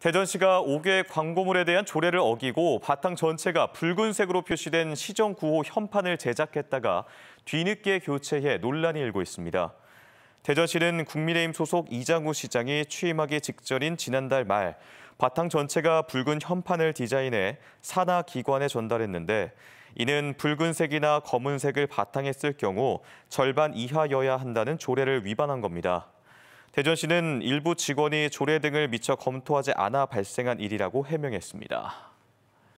대전시가 5개 광고물에 대한 조례를 어기고 바탕 전체가 붉은색으로 표시된 시정 구호 현판을 제작했다가 뒤늦게 교체해 논란이 일고 있습니다. 대전시는 국민의힘 소속 이장우 시장이 취임하기 직전인 지난달 말 바탕 전체가 붉은 현판을 디자인해 산하 기관에 전달했는데 이는 붉은색이나 검은색을 바탕에 쓸 경우 절반 이하여야 한다는 조례를 위반한 겁니다. 대전시는 일부 직원이 조례 등을 미처 검토하지 않아 발생한 일이라고 해명했습니다.